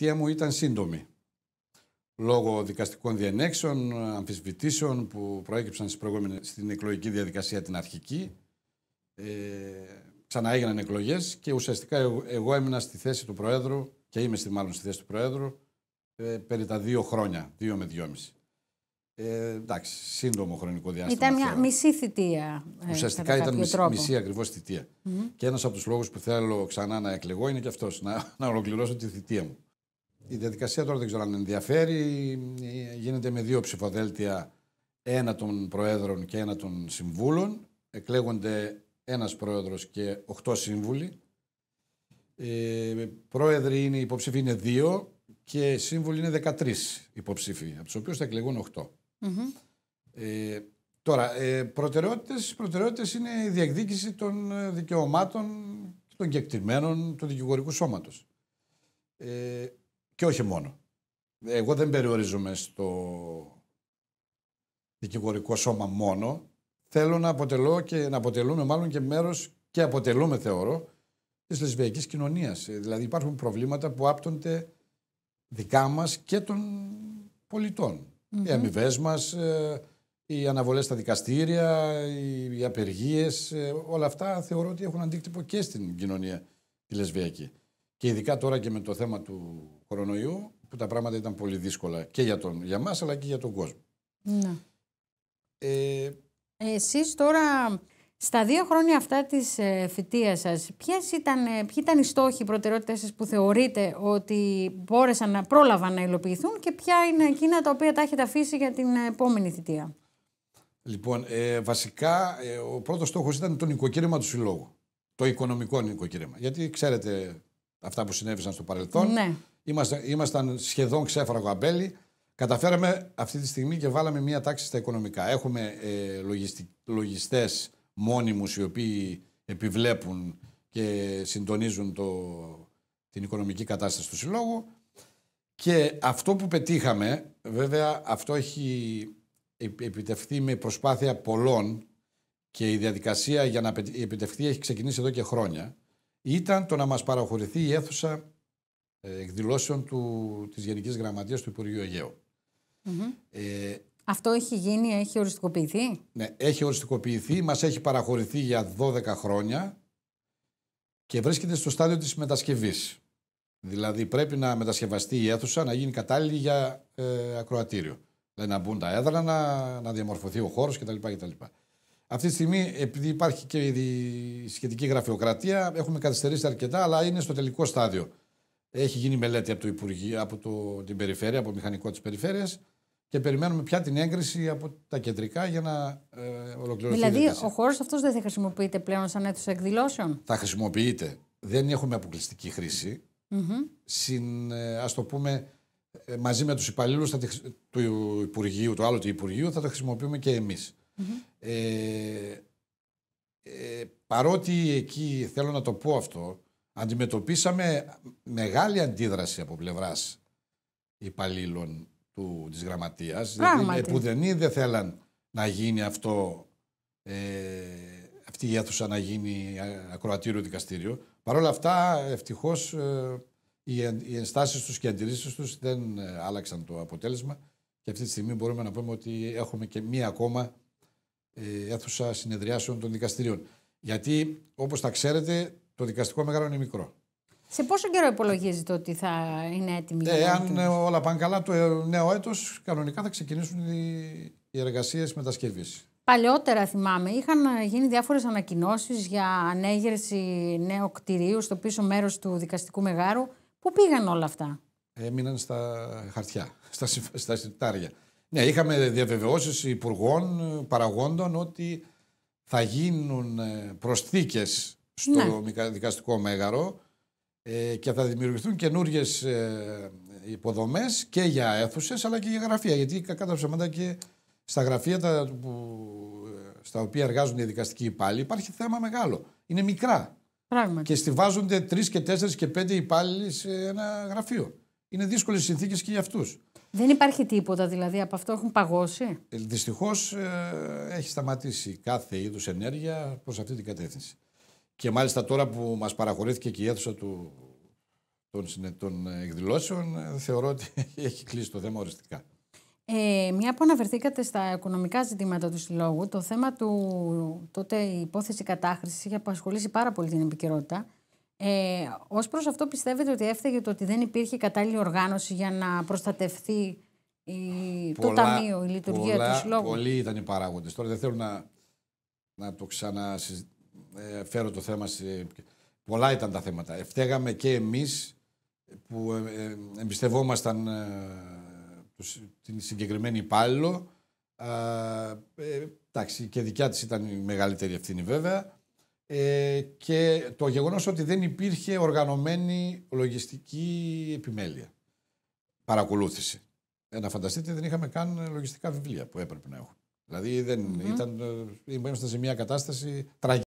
θητεία μου ήταν σύντομη. Λόγω δικαστικών διενέξεων, αμφισβητήσεων που προέκυψαν στις στην εκλογική διαδικασία την αρχική, ε, έγιναν εκλογές και ουσιαστικά εγώ, έμεινα στη θέση του Προέδρου και είμαι στη, μάλλον στη θέση του Προέδρου ε, περί τα δύο χρόνια, δύο με δυόμιση. Ε, εντάξει, σύντομο χρονικό διάστημα. Ήταν μια μισή θητεία. Ε, ουσιαστικά ήταν τρόπο. μισή ακριβώς Και ένας από τους λόγους που θέλω ξανά να εκλεγώ είναι και αυτός να, να ολοκληρώσω τη θητεία μου. Η διαδικασία τώρα δεν ξέρω αν ενδιαφέρει. Ε, γίνεται με δύο ψηφοδέλτια, ένα των Προέδρων και ένα των Συμβούλων. Εκλέγονται ένας Πρόεδρος και οχτώ Σύμβουλοι. Ε, πρόεδροι είναι, υποψήφοι είναι δύο και σύμβουλοι είναι 13 υποψήφοι, από τους οποίους θα εκλεγούν οχτώ. Ε, τώρα, ε, προτεραιότητες, είναι η διεκδίκηση των ε, δικαιωμάτων των κεκτημένων του δικηγορικού σώματος. Ε, και όχι μόνο. Εγώ δεν περιορίζομαι στο δικηγορικό σώμα μόνο. Θέλω να αποτελώ και να αποτελούμε μάλλον και μέρος και αποτελούμε θεωρώ της λεσβιακής κοινωνίας. Ε, δηλαδή υπάρχουν προβλήματα που άπτονται δικά μας και των πολιτων Οι αμοιβές μας, ε, οι αναβολές στα δικαστήρια, οι απεργίες, ε, όλα αυτά θεωρώ ότι έχουν αντίκτυπο και στην κοινωνία τη λεσβιακή. Και ειδικά τώρα και με το θέμα του κορονοϊού, που τα πράγματα ήταν πολύ δύσκολα και για, τον, για μας, αλλά και για τον κόσμο. Ναι. Ε, Εσείς τώρα, στα δύο χρόνια αυτά της φοιτείας ε, σας, ποιες ήταν, ε, ποιοι ήταν οι στόχοι, οι προτεραιότητες σας που θεωρείτε ότι μπόρεσαν να πρόλαβαν να υλοποιηθούν και ποια είναι εκείνα τα οποία τα έχετε αφήσει για την επόμενη θητεία. Λοιπόν, ε, βασικά ε, ο πρώτος στόχος ήταν το νοικοκύρημα του Συλλόγου. Το οικονομικό νοικοκύρημα. Γιατί ξέρετε αυτά που συνέβησαν στο παρελθόν. Ναι. ήμασταν σχεδόν ξέφραγο αμπέλι. Καταφέραμε αυτή τη στιγμή και βάλαμε μία τάξη στα οικονομικά. Έχουμε ε, λογιστι, λογιστές μόνιμους οι οποίοι επιβλέπουν και συντονίζουν το, την οικονομική κατάσταση του Συλλόγου. Και αυτό που πετύχαμε, βέβαια αυτό έχει επιτευχθεί με προσπάθεια πολλών και η διαδικασία για να επιτευχθεί έχει ξεκινήσει εδώ και χρόνια ήταν το να μας παραχωρηθεί η αίθουσα ε, εκδηλώσεων του, της Γενικής Γραμματείας του Υπουργείου Ε, αυτό έχει γίνει, έχει οριστικοποιηθεί. Ναι, έχει οριστικοποιηθεί, μας έχει παραχωρηθεί για 12 χρόνια και βρίσκεται στο στάδιο της μετασκευής. Δηλαδή πρέπει να μετασκευαστεί η αίθουσα, να γίνει κατάλληλη για ε, ακροατήριο. Δηλαδή να μπουν τα έδρανα, να διαμορφωθεί ο χώρος κτλ. κτλ. Αυτή τη στιγμή, επειδή υπάρχει και η σχετική γραφειοκρατία, έχουμε καθυστερήσει αρκετά, αλλά είναι στο τελικό στάδιο. Έχει γίνει μελέτη από, το Υπουργείο, από το, την περιφέρεια, από το μηχανικό της περιφέρειας και περιμένουμε πια την έγκριση από τα κεντρικά για να ε, ολοκληρωθεί δηλαδή, ο χώρος αυτός δεν θα χρησιμοποιείται πλέον σαν αίθουσα εκδηλώσεων. Θα χρησιμοποιείται. Δεν έχουμε αποκλειστική χρήση. Mm-hmm. ας το πούμε, ε, μαζί με τους υπαλλήλους του Υπουργείου, του άλλου του Υπουργείου, θα το χρησιμοποιούμε και εμείς. Ε, ε, παρότι εκεί θέλω να το πω αυτό, αντιμετωπίσαμε μεγάλη αντίδραση από πλευράς υπαλλήλων του, της γραμματείας. Δηλαδή, ε, που δεν θέλαν να γίνει αυτό, αυτή η αίθουσα να γίνει ακροατήριο δικαστήριο. παρόλα αυτά, ευτυχώς, οι, ενστάσεις τους και οι αντιρρήσεις τους δεν άλλαξαν το αποτέλεσμα και αυτή τη στιγμή μπορούμε να πούμε ότι έχουμε και μία ακόμα έθουσα ε, συνεδριάσεων των δικαστηρίων. Γιατί, όπως τα ξέρετε, το δικαστικό μεγάλο είναι μικρό. Σε πόσο καιρό υπολογίζετε ότι θα είναι έτοιμη ε, Αν όλα πάνε καλά, το νέο έτος κανονικά θα ξεκινήσουν οι, εργασίες μετασκευής. Παλαιότερα θυμάμαι, είχαν γίνει διάφορες ανακοινώσεις για ανέγερση νέου κτηρίου στο πίσω μέρος του δικαστικού μεγάρου. Πού πήγαν όλα αυτά? Έμειναν στα χαρτιά, στα, συρτάρια. Ναι, είχαμε διαβεβαιώσεις υπουργών, παραγόντων ότι θα γίνουν ε, προσθήκες στο ναι. δικαστικό μέγαρο ε, και θα δημιουργηθούν καινούριε υποδομέ ε, υποδομές και για αίθουσες αλλά και για γραφεία. Γιατί κατά ψέματα και στα γραφεία τα, που, στα οποία εργάζονται οι δικαστικοί υπάλληλοι υπάρχει θέμα μεγάλο. Είναι μικρά. Και στηβάζονται τρεις και τέσσερις και πέντε υπάλληλοι σε ένα γραφείο. Είναι δύσκολες συνθήκες και για αυτούς. Δεν υπάρχει τίποτα δηλαδή από αυτό, έχουν παγώσει. Ε, Δυστυχώς ε, έχει σταματήσει κάθε είδους ενέργεια προς αυτή την κατεύθυνση. Και μάλιστα τώρα που μας παραχωρήθηκε και η αίθουσα του, των, των εκδηλώσεων, θεωρώ ότι έχει κλείσει το θέμα οριστικά. Ε, μια που αναφερθήκατε στα οικονομικά ζητήματα του Συλλόγου, το θέμα του τότε η υπόθεση κατάχρησης είχε απασχολήσει πάρα πολύ την επικαιρότητα. Ε, Ως προς αυτό, πιστεύετε ότι έφταιγε το ότι δεν υπήρχε κατάλληλη οργάνωση για να προστατευτεί η, το ταμείο, η λειτουργία του συλλόγου. Πολλοί ήταν οι παράγοντες. Τώρα δεν θέλω να, να το ξαναφέρω ε, το θέμα. Σε, πολλά ήταν τα θέματα. Ευτέγαμε και εμείς που ε, ε, εμπιστευόμασταν ε, την συγκεκριμένη υπάλληλο. Ε, εντάξει, και δικιά της ήταν η μεγαλύτερη ευθύνη βέβαια ε, και το γεγονός ότι δεν υπήρχε οργανωμένη λογιστική επιμέλεια. Παρακολούθηση. Ε, να φανταστείτε δεν είχαμε καν λογιστικά βιβλία που έπρεπε να έχουμε. Δηλαδή δεν ήταν, ε, σε μια κατάσταση τραγική.